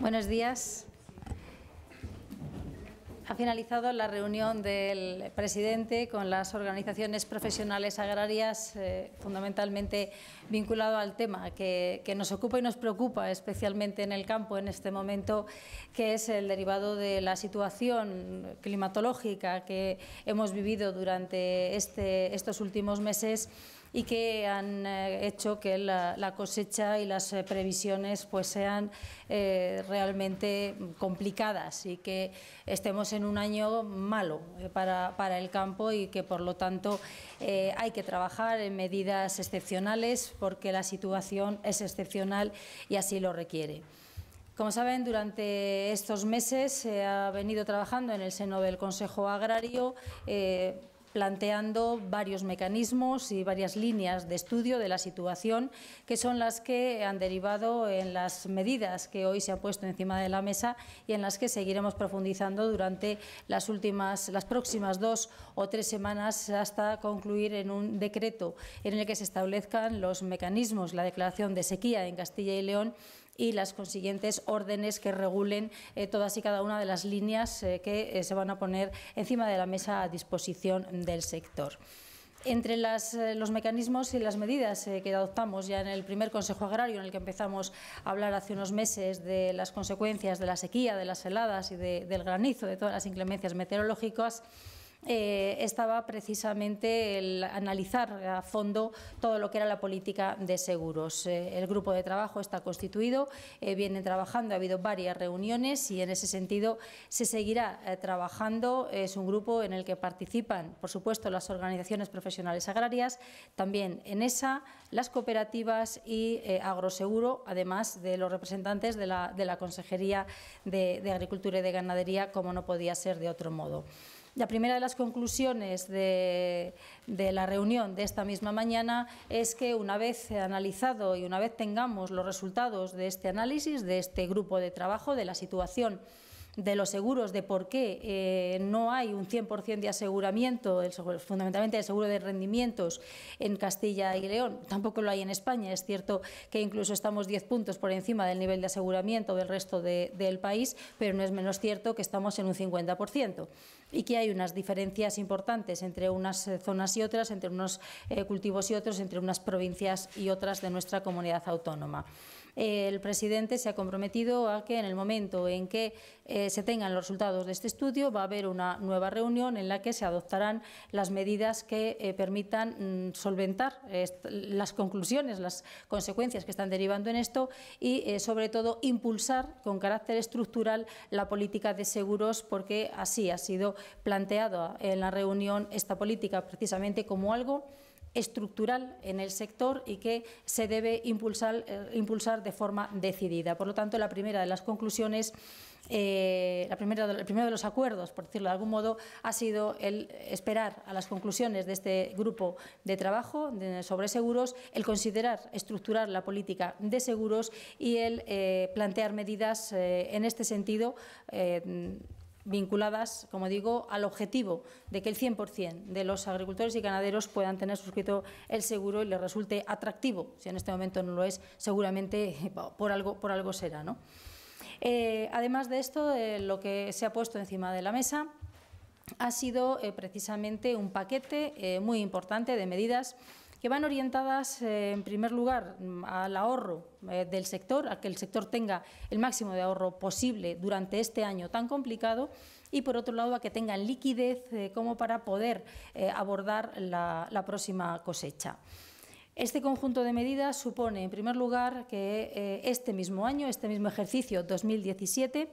Buenos días. Ha finalizado la reunión del presidente con las organizaciones profesionales agrarias, eh, fundamentalmente vinculado al tema que, nos ocupa y nos preocupa, especialmente en el campo en este momento, que es el derivado de la situación climatológica que hemos vivido durante este, estos últimos meses y que han eh, hecho que la, cosecha y las eh, previsiones pues sean eh, realmente complicadas y que estemos en un año malo para, el campo y que por lo tanto hay que trabajar en medidas excepcionales porque la situación es excepcional y así lo requiere. Como saben, durante estos meses se ha venido trabajando en el seno del Consejo Agrario planteando varios mecanismos y varias líneas de estudio de la situación que son las que han derivado en las medidas que hoy se han puesto encima de la mesa y en las que seguiremos profundizando durante las últimas, las próximas dos o tres semanas hasta concluir en un decreto en el que se establezcan los mecanismos, la declaración de sequía en Castilla y León y las consiguientes órdenes que regulen eh, todas y cada una de las líneas eh, que eh, se van a poner encima de la mesa a disposición del sector. Entre los mecanismos y las medidas que adoptamos ya en el primer Consejo Agrario, en el que empezamos a hablar hace unos meses de las consecuencias de la sequía, de las heladas y del granizo, de todas las inclemencias meteorológicas, eh, estaba precisamente el analizar a fondo todo lo que era la política de seguros. Eh, el grupo de trabajo está constituido, eh, viene trabajando, ha habido varias reuniones y en ese sentido se seguirá trabajando. Es un grupo en el que participan, por supuesto, las organizaciones profesionales agrarias, también en esa, las cooperativas y Agroseguro, además de los representantes de la, Consejería de Agricultura y de Ganadería, como no podía ser de otro modo. La primera de las conclusiones de, la reunión de esta misma mañana es que una vez analizado y una vez tengamos los resultados de este análisis, de este grupo de trabajo, de la situación de los seguros, de por qué eh, no hay un 100% de aseguramiento, fundamentalmente el seguro de rendimientos en Castilla y León. Tampoco lo hay en España. Es cierto que incluso estamos 10 puntos por encima del nivel de aseguramiento del resto del país, pero no es menos cierto que estamos en un 50% y que hay unas diferencias importantes entre unas eh, zonas y otras, entre unos eh, cultivos y otros, entre unas provincias y otras de nuestra comunidad autónoma el presidente se ha comprometido a que en el momento en que eh, se tengan los resultados de este estudio va a haber una nueva reunión en la que se adoptarán las medidas que eh, permitan mm, solventar las conclusiones, las consecuencias que están derivando en esto y, eh, sobre todo, impulsar con carácter estructural la política de seguros porque así ha sido planteada en la reunión esta política precisamente como algo estructural en el sector y que se debe impulsar, eh, impulsar de forma decidida. Por lo tanto, la primera de las conclusiones eh, la primera, el primero de los acuerdos, por decirlo de algún modo, ha sido el esperar a las conclusiones de este grupo de trabajo sobre seguros, el considerar estructurar la política de seguros y el eh, plantear medidas en este sentido vinculadas, como digo, al objetivo de que el 100% de los agricultores y ganaderos puedan tener suscrito el seguro y les resulte atractivo. Si en este momento no lo es, seguramente por algo, será. ¿no? Eh, además de esto, eh, lo que se ha puesto encima de la mesa ha sido eh, precisamente un paquete muy importante de medidas que van orientadas, eh, en primer lugar, mm, al ahorro eh, del sector, a que el sector tenga el máximo de ahorro posible durante este año tan complicado y, por otro lado, a que tengan liquidez eh, como para poder abordar la, la próxima cosecha. Este conjunto de medidas supone, en primer lugar, que este mismo año, este mismo ejercicio 2017,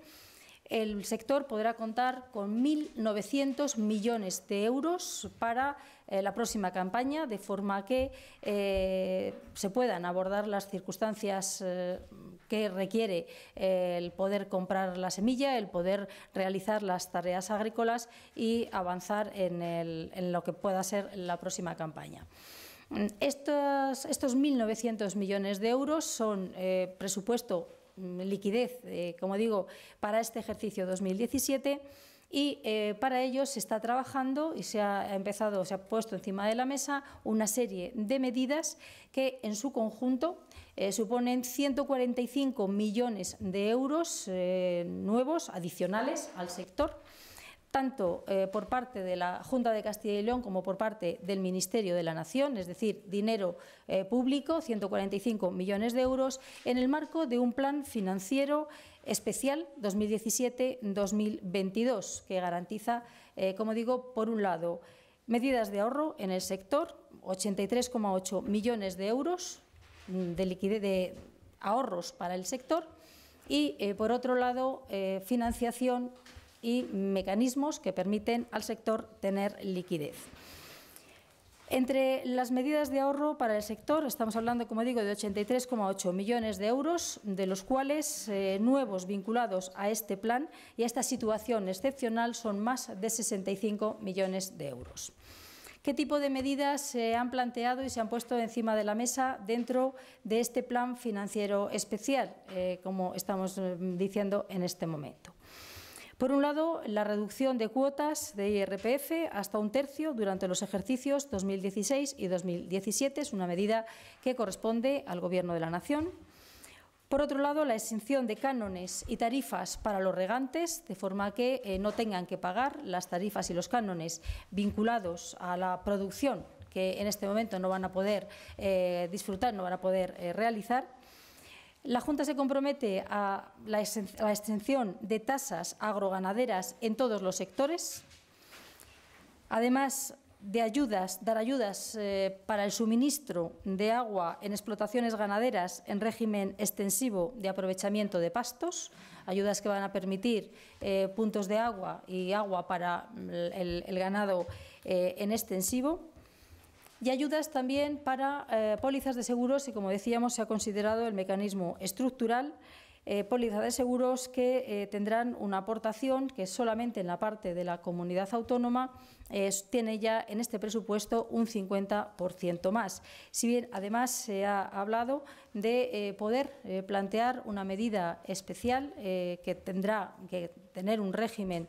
el sector podrá contar con 1.900 millones de euros para eh, la próxima campaña, de forma que eh, se puedan abordar las circunstancias eh, que requiere el poder comprar la semilla, el poder realizar las tareas agrícolas y avanzar en, lo que pueda ser la próxima campaña. Estos, estos 1.900 millones de euros son presupuesto, mm, liquidez, como digo, para este ejercicio 2017 y eh, para ello se está trabajando y se ha empezado, se ha puesto encima de la mesa una serie de medidas que en su conjunto eh, suponen 145 millones de euros eh, nuevos, adicionales al sector tanto por parte de la Junta de Castilla y León como por parte del Ministerio de la Nación, es decir, dinero público, 145 millones de euros, en el marco de un plan financiero especial 2017-2022, que garantiza, eh, como digo, por un lado, medidas de ahorro en el sector, 83,8 millones de euros mm, de liquidez de ahorros para el sector y, eh, por otro lado, eh, financiación y mecanismos que permiten al sector tener liquidez. Entre las medidas de ahorro para el sector, estamos hablando, como digo, de 83,8 millones de euros, de los cuales eh, nuevos vinculados a este plan y a esta situación excepcional son más de 65 millones de euros. ¿Qué tipo de medidas se han planteado y se han puesto encima de la mesa dentro de este plan financiero especial, eh, como estamos eh, diciendo en este momento? Por un lado, la reducción de cuotas de IRPF hasta un tercio durante los ejercicios 2016 y 2017 es una medida que corresponde al Gobierno de la Nación. Por otro lado, la exención de cánones y tarifas para los regantes, de forma que eh, no tengan que pagar las tarifas y los cánones vinculados a la producción que en este momento no van a poder eh, disfrutar, no van a poder eh, realizar. La Junta se compromete a la extensión de tasas agroganaderas en todos los sectores, además de ayudas, dar ayudas eh, para el suministro de agua en explotaciones ganaderas en régimen extensivo de aprovechamiento de pastos, ayudas que van a permitir eh, puntos de agua y agua para el, ganado eh, en extensivo y ayudas también para eh, pólizas de seguros y, como decíamos, se ha considerado el mecanismo estructural, eh, pólizas de seguros que eh, tendrán una aportación que solamente en la parte de la comunidad autónoma tiene ya en este presupuesto un 50% más. Si bien, además, se ha hablado de poder plantear una medida especial que tendrá que tener un régimen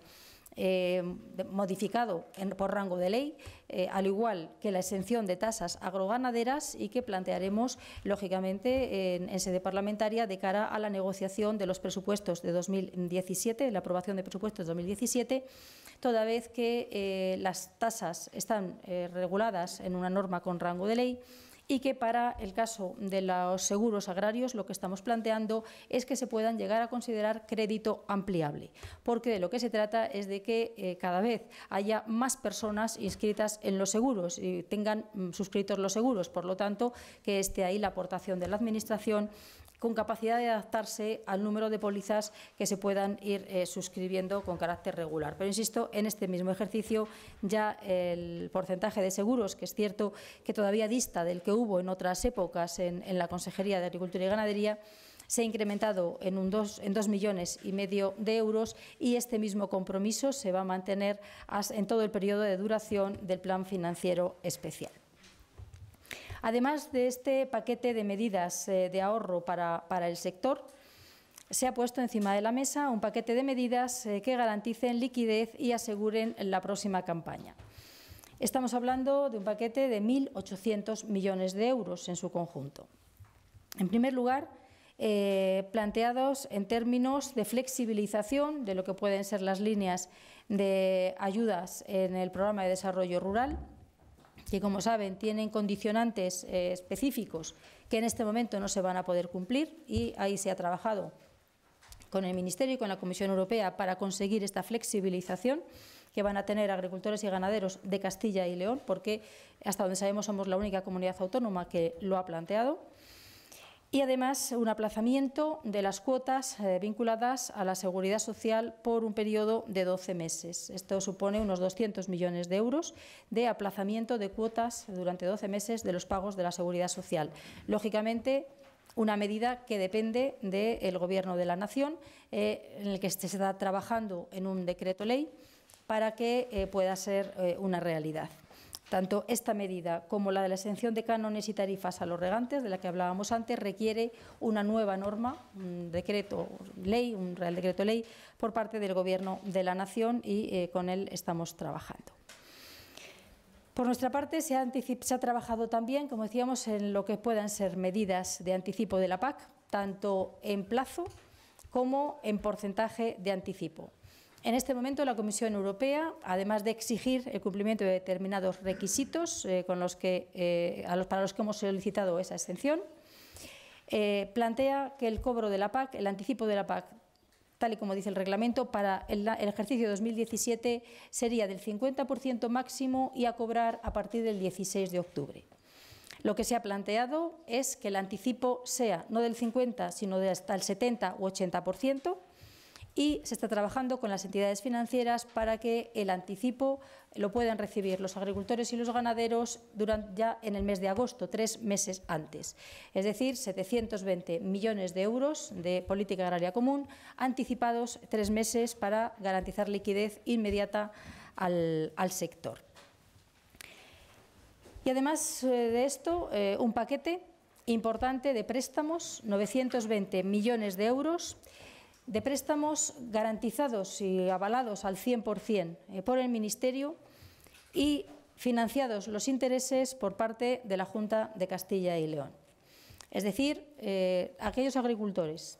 eh, modificado por rango de ley, eh, al igual que la exención de tasas agroganaderas y que plantearemos, lógicamente, en, sede parlamentaria de cara a la negociación de los presupuestos de 2017, la aprobación de presupuestos de 2017, toda vez que eh, las tasas están reguladas en una norma con rango de ley y que para el caso de los seguros agrarios lo que estamos planteando es que se puedan llegar a considerar crédito ampliable, porque de lo que se trata es de que eh, cada vez haya más personas inscritas en los seguros y tengan mm, suscritos los seguros, por lo tanto que esté ahí la aportación de la Administración con capacidad de adaptarse al número de pólizas que se puedan ir eh, suscribiendo con carácter regular. Pero insisto, en este mismo ejercicio ya el porcentaje de seguros, que es cierto que todavía dista del que hubo en otras épocas en, la Consejería de Agricultura y Ganadería, se ha incrementado en, un dos, en dos millones y medio de euros y este mismo compromiso se va a mantener en todo el periodo de duración del plan financiero especial. Además de este paquete de medidas eh, de ahorro para, el sector, se ha puesto encima de la mesa un paquete de medidas eh, que garanticen liquidez y aseguren la próxima campaña. Estamos hablando de un paquete de 1.800 millones de euros en su conjunto. En primer lugar, eh, planteados en términos de flexibilización de lo que pueden ser las líneas de ayudas en el programa de desarrollo rural, que como saben tienen condicionantes eh, específicos que en este momento no se van a poder cumplir y ahí se ha trabajado con el Ministerio y con la Comisión Europea para conseguir esta flexibilización que van a tener agricultores y ganaderos de Castilla y León, porque hasta donde sabemos somos la única comunidad autónoma que lo ha planteado y además un aplazamiento de las cuotas eh, vinculadas a la seguridad social por un periodo de 12 meses. Esto supone unos 200 millones de euros de aplazamiento de cuotas durante 12 meses de los pagos de la seguridad social. Lógicamente, una medida que depende del Gobierno de la Nación, eh, en el que se está trabajando en un decreto ley, para que eh, pueda ser una realidad. Tanto esta medida como la de la exención de cánones y tarifas a los regantes, de la que hablábamos antes, requiere una nueva norma, un decreto ley, un real decreto ley, por parte del Gobierno de la Nación y eh, con él estamos trabajando. Por nuestra parte, se ha, trabajado también, como decíamos, en lo que puedan ser medidas de anticipo de la PAC, tanto en plazo como en porcentaje de anticipo. En este momento la Comisión Europea, además de exigir el cumplimiento de determinados requisitos eh, eh, para los que hemos solicitado esa exención, eh, plantea que el cobro de la PAC, el anticipo de la PAC, tal y como dice el reglamento, para el, el ejercicio 2017 sería del 50% máximo y a cobrar a partir del 16 de octubre. Lo que se ha planteado es que el anticipo sea no del 50, sino de hasta el 70 u 80%, y se está trabajando con las entidades financieras para que el anticipo lo puedan recibir los agricultores y los ganaderos ya en el mes de agosto, tres meses antes. Es decir, 720 millones de euros de política agraria común anticipados tres meses para garantizar liquidez inmediata al, sector. Y además eh, de esto, eh, un paquete importante de préstamos, 920 millones de euros de préstamos garantizados y avalados al 100% eh, por el Ministerio y financiados los intereses por parte de la Junta de Castilla y León. Es decir, eh, aquellos agricultores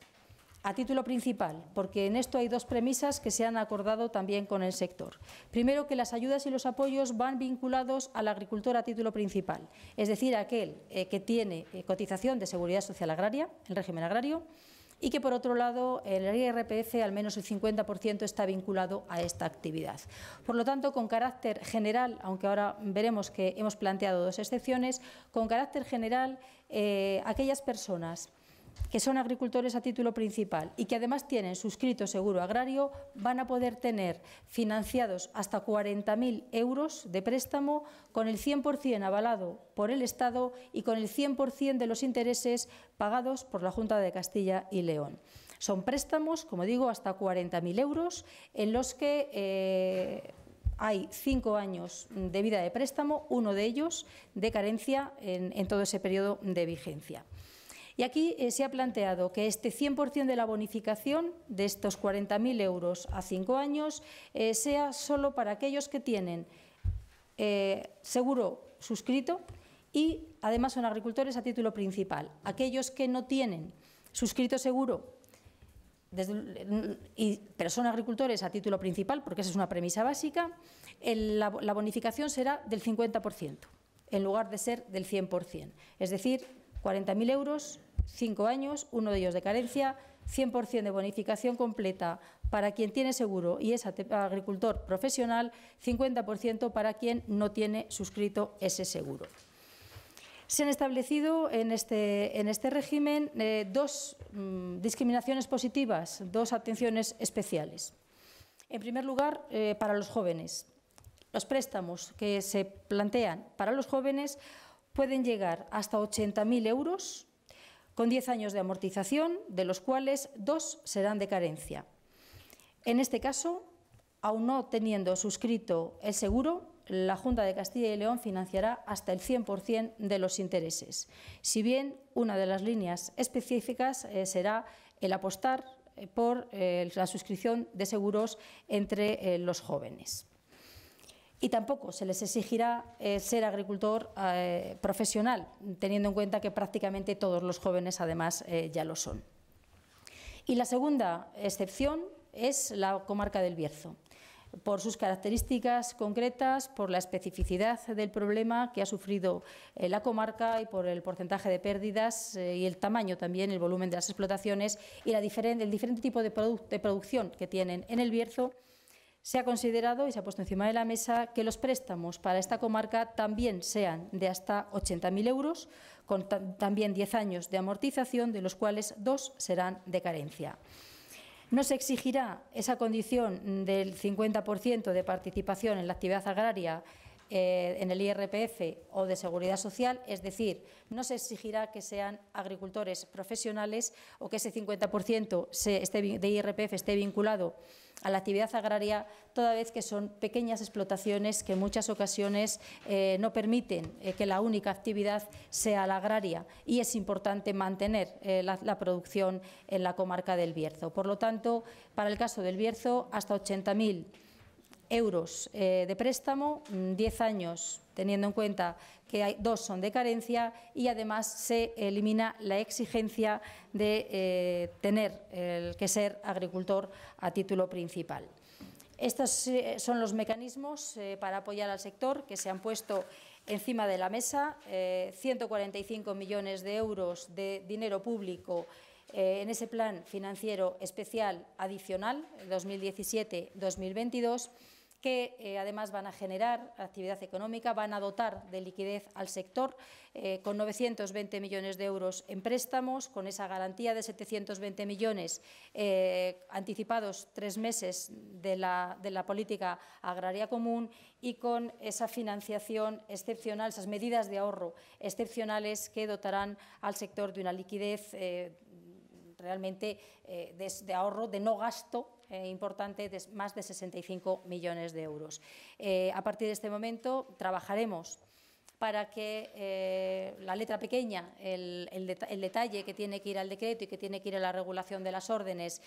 a título principal, porque en esto hay dos premisas que se han acordado también con el sector. Primero, que las ayudas y los apoyos van vinculados al agricultor a título principal, es decir, aquel eh, que tiene cotización de seguridad social agraria, el régimen agrario, y que por otro lado el IRPF al menos el 50% está vinculado a esta actividad. Por lo tanto, con carácter general, aunque ahora veremos que hemos planteado dos excepciones, con carácter general eh, aquellas personas que son agricultores a título principal y que además tienen suscrito seguro agrario, van a poder tener financiados hasta 40.000 euros de préstamo con el 100% avalado por el Estado y con el 100% de los intereses pagados por la Junta de Castilla y León. Son préstamos, como digo, hasta 40.000 euros en los que... Eh, hay cinco años de vida de préstamo, uno de ellos de carencia en, en todo ese periodo de vigencia. Y aquí eh, se ha planteado que este 100% de la bonificación de estos 40.000 euros a cinco años eh, sea solo para aquellos que tienen eh, seguro suscrito y además son agricultores a título principal. Aquellos que no tienen suscrito seguro y, pero son agricultores a título principal, porque esa es una premisa básica, la, la, bonificación será del 50%, en lugar de ser del 100%. Es decir, 40.000 euros cinco años, uno de ellos de carencia, 100% de bonificación completa para quien tiene seguro y es agricultor profesional, 50% para quien no tiene suscrito ese seguro. Se han establecido en este, este régimen eh, dos mm, discriminaciones positivas, dos atenciones especiales. En primer lugar, eh, para los jóvenes. Los préstamos que se plantean para los jóvenes pueden llegar hasta 80.000 euros con 10 años de amortización, de los cuales dos serán de carencia. En este caso, aun no teniendo suscrito el seguro, la Junta de Castilla y León financiará hasta el 100% de los intereses, si bien una de las líneas específicas eh, será el apostar eh, por eh, la suscripción de seguros entre los jóvenes y tampoco se les exigirá eh, ser agricultor eh, profesional, teniendo en cuenta que prácticamente todos los jóvenes además eh, ya lo son. Y la segunda excepción es la comarca del Bierzo, por sus características concretas, por la especificidad del problema que ha sufrido la comarca y por el porcentaje de pérdidas y el tamaño también, el volumen de las explotaciones y el diferente tipo de producción que tienen en el Bierzo se ha considerado y se ha puesto encima de la mesa que los préstamos para esta comarca también sean de hasta 80.000 euros, con también 10 años de amortización, de los cuales dos serán de carencia. No se exigirá esa condición del 50% de participación en la actividad agraria eh, en el IRPF o de Seguridad Social, es decir, no se exigirá que sean agricultores profesionales o que ese 50% de IRPF esté vinculado a la actividad agraria, toda vez que son pequeñas explotaciones que en muchas ocasiones eh, no permiten eh, que la única actividad sea la agraria y es importante mantener la, la, producción en la comarca del Bierzo. Por lo tanto, para el caso del Bierzo, hasta 80.000 euros eh, de préstamo, 10 mm, años, teniendo en cuenta que dos son de carencia y además se elimina la exigencia de eh, tener el que ser agricultor a título principal. Estos eh, son los mecanismos para apoyar al sector que se han puesto encima de la mesa, 145 millones de euros de dinero público en ese plan financiero especial adicional 2017-2022 que eh, además van a generar actividad económica, van a dotar de liquidez al sector eh, con 920 millones de euros en préstamos, con esa garantía de 720 millones eh, anticipados tres meses de la, política agraria común y con esa financiación excepcional, esas medidas de ahorro excepcionales que dotarán al sector de una liquidez realmente de, ahorro, de no gasto eh, importante de más de 65 millones de euros. Eh, a partir de este momento trabajaremos para que eh, la letra pequeña, el, detalle que tiene que ir al decreto y que tiene que ir a la regulación de las órdenes,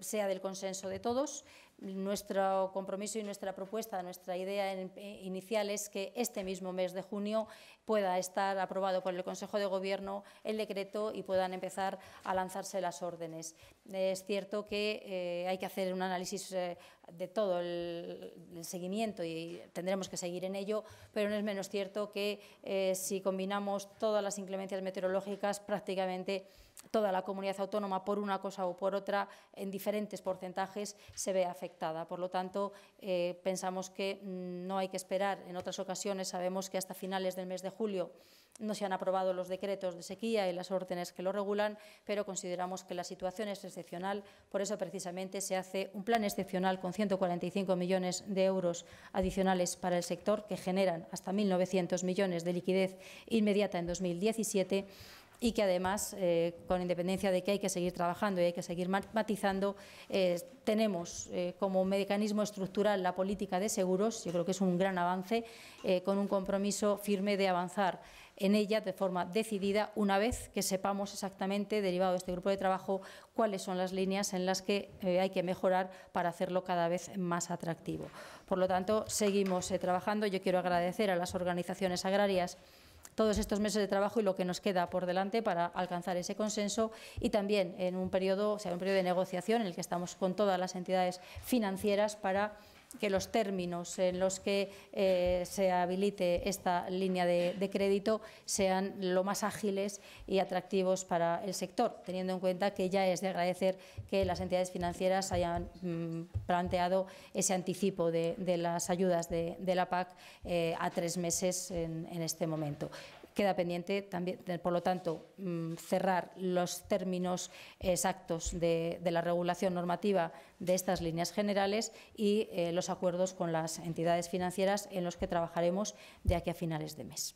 sea del consenso de todos. Nuestro compromiso y nuestra propuesta, nuestra idea eh, inicial es que este mismo mes de junio pueda estar aprobado por el Consejo de Gobierno el decreto y puedan empezar a lanzarse las órdenes. Es cierto que eh, hay que hacer un análisis eh, de todo el, seguimiento y tendremos que seguir en ello, pero no es menos cierto que si combinamos todas las inclemencias meteorológicas prácticamente toda la comunidad autónoma por una cosa o por otra en diferentes porcentajes se ve afectada. Por lo tanto, eh, pensamos que mm, no hay que esperar. En otras ocasiones sabemos que hasta finales del mes de julio no se han aprobado los decretos de sequía y las órdenes que lo regulan, pero consideramos que la situación es excepcional. Por eso, precisamente, se hace un plan excepcional con 145 millones de euros adicionales para el sector, que generan hasta 1.900 millones de liquidez inmediata en 2017 y que además, eh, con independencia de que hay que seguir trabajando y hay que seguir matizando, eh, tenemos eh, como mecanismo estructural la política de seguros, yo creo que es un gran avance, con un compromiso firme de avanzar en ella de forma decidida una vez que sepamos exactamente, derivado de este grupo de trabajo, cuáles son las líneas en las que hay que mejorar para hacerlo cada vez más atractivo. Por lo tanto, seguimos trabajando. Yo quiero agradecer a las organizaciones agrarias todos estos meses de trabajo y lo que nos queda por delante para alcanzar ese consenso y también en un periodo, o sea, un periodo de negociación en el que estamos con todas las entidades financieras para que los términos en los que eh, se habilite esta línea de, crédito sean lo más ágiles y atractivos para el sector, teniendo en cuenta que ya es de agradecer que las entidades financieras hayan mm, planteado ese anticipo de, las ayudas de, la PAC eh, a tres meses en este momento. Queda pendiente también, por lo tanto, mm, cerrar los términos exactos de, la regulación normativa de estas líneas generales y eh, los acuerdos con las entidades financieras en los que trabajaremos de aquí a finales de mes.